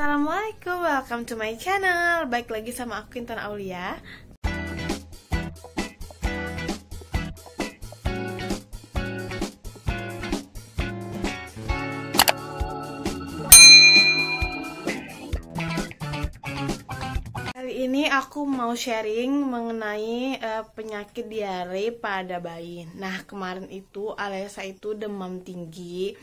Assalamualaikum, welcome to my channel Baik lagi sama aku Intan Aulia ini aku mau sharing mengenai uh, penyakit diare pada bayi. Nah, kemarin itu Alesa itu demam tinggi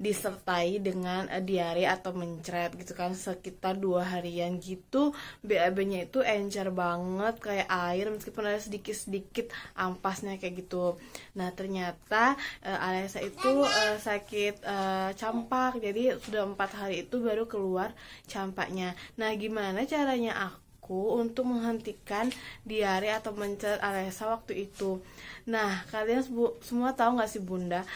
disertai dengan uh, diare atau mencret gitu kan sekitar dua harian gitu BAB-nya itu encer banget kayak air meskipun ada sedikit-sedikit ampasnya kayak gitu nah ternyata uh, Alesa itu uh, sakit uh, campak jadi sudah empat hari itu baru keluar campaknya nah gimana caranya aku aku untuk menghentikan diare atau mencet Alesa waktu itu. Nah, kalian semua tahu nggak sih Bunda?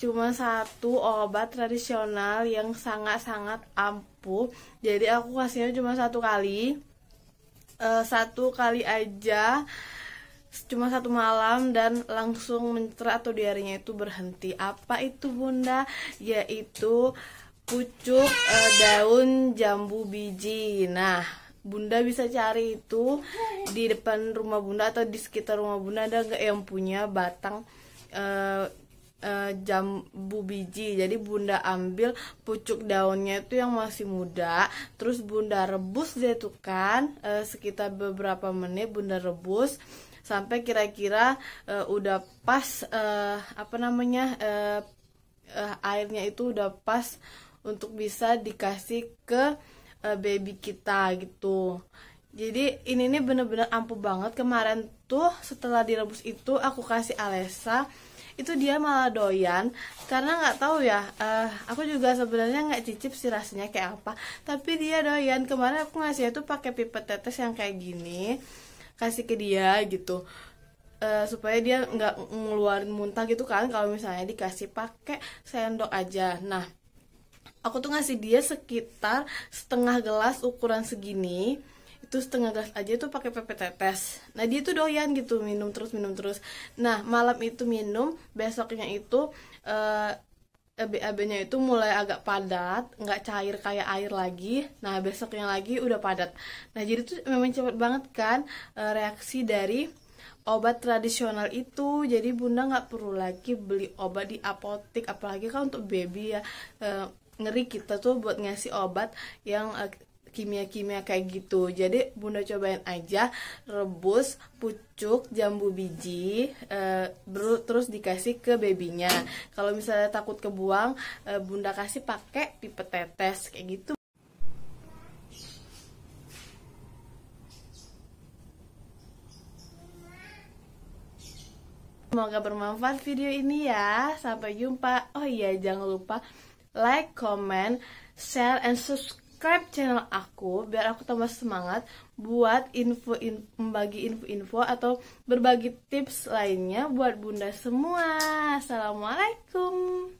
Cuma satu obat tradisional yang sangat-sangat ampuh. Jadi aku kasihnya cuma satu kali. E, satu kali aja cuma satu malam dan langsung mencerah atau diarinya itu berhenti. Apa itu Bunda? Yaitu pucuk e, daun jambu biji. Nah, Bunda bisa cari itu di depan rumah Bunda atau di sekitar rumah Bunda ada nggak yang punya batang uh, uh, jambu biji jadi bunda ambil pucuk daunnya itu yang masih muda terus bunda rebus deh tuh kan uh, sekitar beberapa menit bunda rebus sampai kira-kira uh, udah pas uh, apa namanya uh, uh, airnya itu udah pas untuk bisa dikasih ke uh, baby kita gitu jadi ini nih bener-bener ampuh banget kemarin tuh setelah direbus itu aku kasih Alesa itu dia malah doyan karena nggak tahu ya uh, aku juga sebenarnya nggak cicip si rasanya kayak apa tapi dia doyan kemarin aku ngasih itu pakai pipet tetes yang kayak gini kasih ke dia gitu uh, supaya dia nggak ngeluarin muntah gitu kan kalau misalnya dikasih pakai sendok aja nah aku tuh ngasih dia sekitar setengah gelas ukuran segini itu setengah gelas aja itu pakai pepet tetes nah dia tuh doyan gitu minum terus minum terus nah malam itu minum besoknya itu uh, eh, BAB-nya itu mulai agak padat, nggak cair kayak air lagi. Nah besoknya lagi udah padat. Nah jadi tuh memang cepet banget kan uh, reaksi dari obat tradisional itu jadi bunda nggak perlu lagi beli obat di apotik, apalagi kan untuk baby ya uh, ngeri kita tuh buat ngasih obat yang kimia eh, kimia-kimia kayak gitu. Jadi bunda cobain aja rebus pucuk jambu biji, uh, terus dikasih ke babynya. Kalau misalnya takut kebuang, uh, bunda kasih pakai pipet tetes kayak gitu. Semoga bermanfaat video ini ya. Sampai jumpa. Oh iya, jangan lupa like, comment, share, and subscribe channel aku biar aku tambah semangat buat info, in membagi info-info atau berbagi tips lainnya buat bunda semua. Assalamualaikum.